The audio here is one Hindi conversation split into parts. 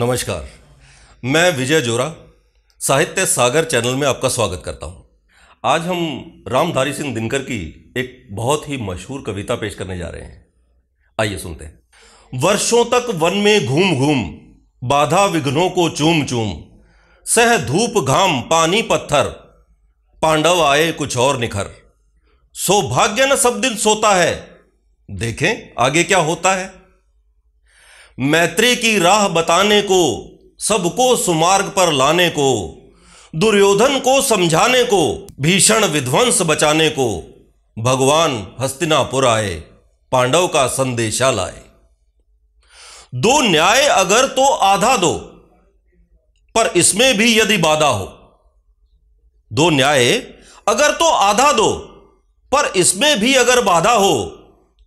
नमस्कार मैं विजय जोरा साहित्य सागर चैनल में आपका स्वागत करता हूं। आज हम रामधारी सिंह दिनकर की एक बहुत ही मशहूर कविता पेश करने जा रहे हैं आइए सुनते हैं वर्षों तक वन में घूम घूम बाधा विघ्नों को चूम चूम सह धूप घाम पानी पत्थर पांडव आए कुछ और निखर सौभाग्य न सब दिन सोता है देखें आगे क्या होता है मैत्री की राह बताने को सबको सुमार्ग पर लाने को दुर्योधन को समझाने को भीषण विध्वंस बचाने को भगवान हस्तिनापुर आए पांडव का संदेशा लाए दो न्याय अगर तो आधा दो पर इसमें भी यदि बाधा हो दो न्याय अगर तो आधा दो पर इसमें भी अगर बाधा हो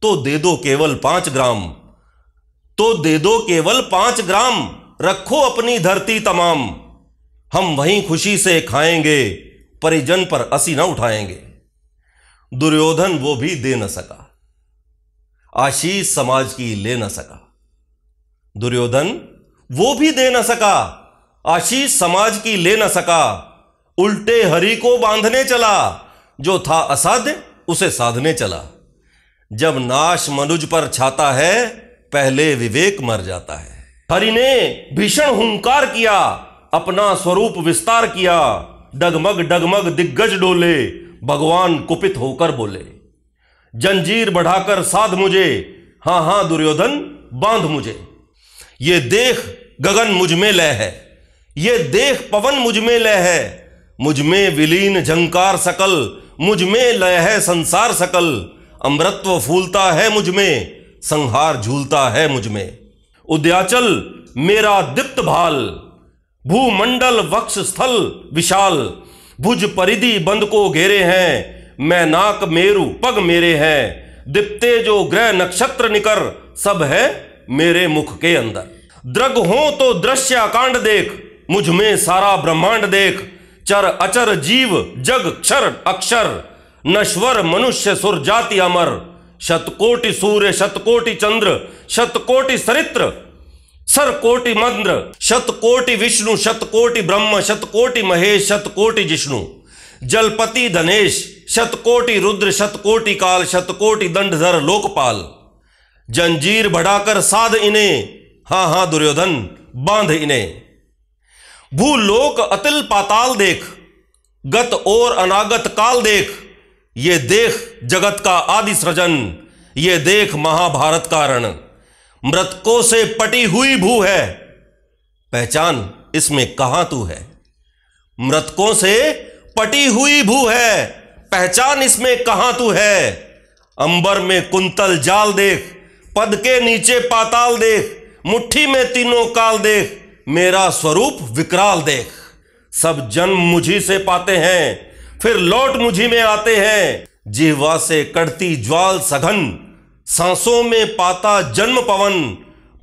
तो दे दो केवल पांच ग्राम तो दे दो केवल पांच ग्राम रखो अपनी धरती तमाम हम वहीं खुशी से खाएंगे परिजन पर असी न उठाएंगे दुर्योधन वो भी दे न सका आशीष समाज की ले न सका दुर्योधन वो भी दे न सका आशीष समाज की ले न सका उल्टे हरि को बांधने चला जो था असाध्य उसे साधने चला जब नाश मनुज पर छाता है पहले विवेक मर जाता है हरि ने भीषण हुंकार किया अपना स्वरूप विस्तार किया डगमग डगमग दिग्गज डोले भगवान कुपित होकर बोले जंजीर बढ़ाकर साध मुझे हां हां दुर्योधन बांध मुझे ये देख गगन मुझ में लय है ये देख पवन मुझ में लय है मुझ में विलीन झंकार सकल मुझ में लय है संसार सकल अमृत्व फूलता है मुझ में संहार झूलता है मुझ में उद्याचल मेरा दीप्त भाल भूमंडल वक्ष स्थल विशाल भुज परिधि बंद को घेरे हैं मैं नाक मेरु पग मेरे हैं दिप्ते जो ग्रह नक्षत्र निकर सब है मेरे मुख के अंदर द्रग हो तो दृश्य कांड देख मुझ में सारा ब्रह्मांड देख चर अचर जीव जग क्षर अक्षर नश्वर मनुष्य सुर जाति अमर शतकोटि सूर्य शतकोटि चंद्र शतकोटि सरित्र सरकोटि मंद्र शतकोटि विष्णु शतकोटि ब्रह्म शतकोटि महेश शतकोटि जिष्णु जलपति धनेश शतकोटि रुद्र शतकोटि काल शतकोटि दंडधर लोकपाल जंजीर बढ़ाकर साध इन्हें हा हा दुर्योधन बांध इन्हें भूलोक अतिल पाताल देख गत और अनागत काल देख ये देख जगत का आदि सृजन ये देख महाभारत का रण मृतकों से पटी हुई भू है पहचान इसमें कहां तू है मृतकों से पटी हुई भू है पहचान इसमें कहां तू है अंबर में कुंतल जाल देख पद के नीचे पाताल देख मुट्ठी में तीनों काल देख मेरा स्वरूप विकराल देख सब जन्म मुझी से पाते हैं फिर लौट मुझी में आते हैं जिहवा से कड़ती ज्वाल सघन सांसों में पाता जन्म पवन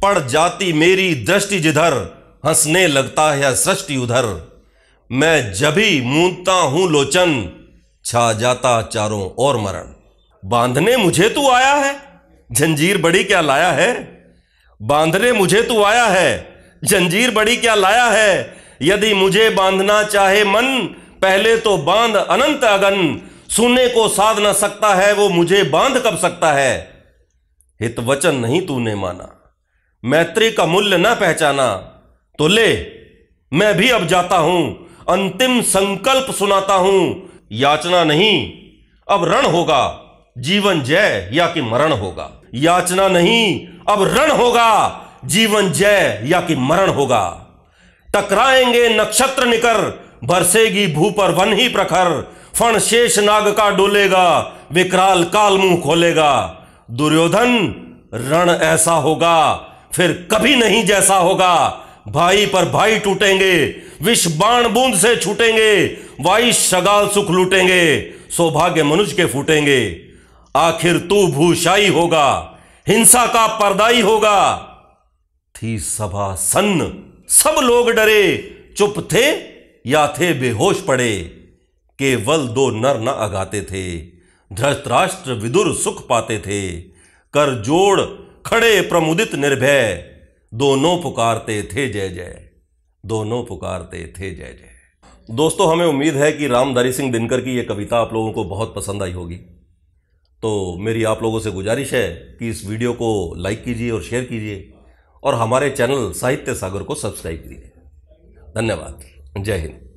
पड़ जाती मेरी दृष्टि जिधर हंसने लगता है सृष्टि उधर मैं जभी मूंदता हूं लोचन छा जाता चारों और मरण बांधने मुझे तू आया है जंजीर बड़ी क्या लाया है बांधने मुझे तू आया है जंजीर बड़ी क्या लाया है यदि मुझे बांधना चाहे मन पहले तो बांध अनंत अगन सुनने को साध ना सकता है वो मुझे बांध कब सकता है हित वचन नहीं तूने माना मैत्री का मूल्य ना पहचाना तो ले मैं भी अब जाता हूं अंतिम संकल्प सुनाता हूं याचना नहीं अब रण होगा जीवन जय या कि मरण होगा याचना नहीं अब रण होगा जीवन जय या कि मरण होगा टकराएंगे नक्षत्र निकर बरसेगी भू पर वन ही प्रखर फण शेष नाग का डोलेगा विकराल काल मुंह खोलेगा दुर्योधन रण ऐसा होगा फिर कभी नहीं जैसा होगा भाई पर भाई टूटेंगे विष बाण बूंद से छूटेंगे वाई शगाल सुख लूटेंगे सौभाग्य मनुष्य के फूटेंगे आखिर तू भूशाई होगा हिंसा का परदाई होगा थी सभा सन्न सब लोग डरे चुप थे या थे बेहोश पड़े केवल दो नर न अगाते थे धृतराष्ट्र विदुर सुख पाते थे कर जोड़ खड़े प्रमुदित निर्भय दोनों पुकारते थे जय जय दोनों पुकारते थे जय जय दोस्तों हमें उम्मीद है कि रामधारी सिंह दिनकर की यह कविता आप लोगों को बहुत पसंद आई होगी तो मेरी आप लोगों से गुजारिश है कि इस वीडियो को लाइक कीजिए और शेयर कीजिए और हमारे चैनल साहित्य सागर को सब्सक्राइब कीजिए धन्यवाद जय हिंद